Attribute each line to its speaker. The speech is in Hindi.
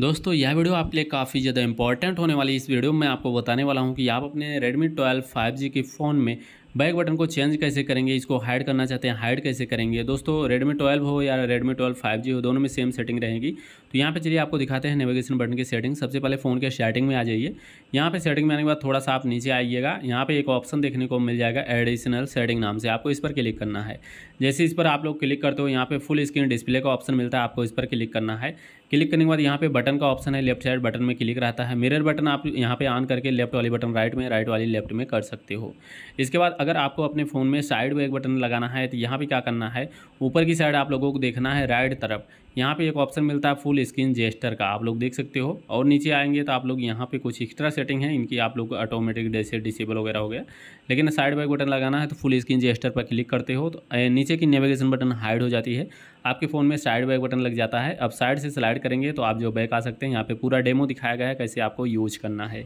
Speaker 1: दोस्तों यह वीडियो आपके लिए काफ़ी ज़्यादा इंपॉर्टेंट होने वाली इस वीडियो में आपको बताने वाला हूँ कि आप अपने Redmi 12 5G के फ़ोन में बैक बटन को चेंज कैसे करेंगे इसको हाइड करना चाहते हैं हाइड कैसे करेंगे दोस्तों रेडमी ट्वेल्व हो या रेडमी ट्वेल्व फाइव जी हो दोनों में सेम सेटिंग रहेगी तो यहाँ पे चलिए आपको दिखाते हैं नेविगेशन बटन की सेटिंग सबसे पहले फ़ोन के सेटिंग में आ जाइए यहाँ पे सेटिंग में आने के बाद थोड़ा सा आप नीचे आइएगा यहाँ पर एक ऑप्शन देखने को मिल जाएगा एडिशनल सेटिंग नाम से आपको इस पर क्लिक करना है जैसे इस पर आप लोग क्लिक करते हो यहाँ पे फुल स्क्रीन डिस्प्ले का ऑप्शन मिलता है आपको इस पर क्लिक करना है क्लिक करने के बाद यहाँ पे बटन का ऑप्शन है लेफ्ट साइड बटन में क्लिक रहता है मिरर बटन आप यहाँ पे ऑन करके लेफ्ट वाली बटन राइट में राइट वाली लेफ्ट में कर सकते हो इसके बाद अगर आपको अपने फ़ोन में साइड बैक बटन लगाना है तो यहाँ पे क्या करना है ऊपर की साइड आप लोगों को देखना है राइट तरफ यहाँ पे एक ऑप्शन मिलता है फुल स्क्रीन जेस्टर का आप लोग देख सकते हो और नीचे आएंगे तो आप लोग यहाँ पे कुछ एक्स्ट्रा सेटिंग है इनकी आप लोग ऑटोमेटिक जैसे डिसेबल वगैरह हो गया लेकिन साइड बैक बटन लगाना है तो फुल स्क्रीन जेस्टर पर क्लिक करते हो तो नीचे की नेविगेशन बटन हाइड हो जाती है आपके फ़ोन में साइड बैक बटन लग जाता है अब साइड से स्लाइड करेंगे तो आप जो बैक आ सकते हैं यहाँ पर पूरा डेमो दिखाया गया है कैसे आपको यूज करना है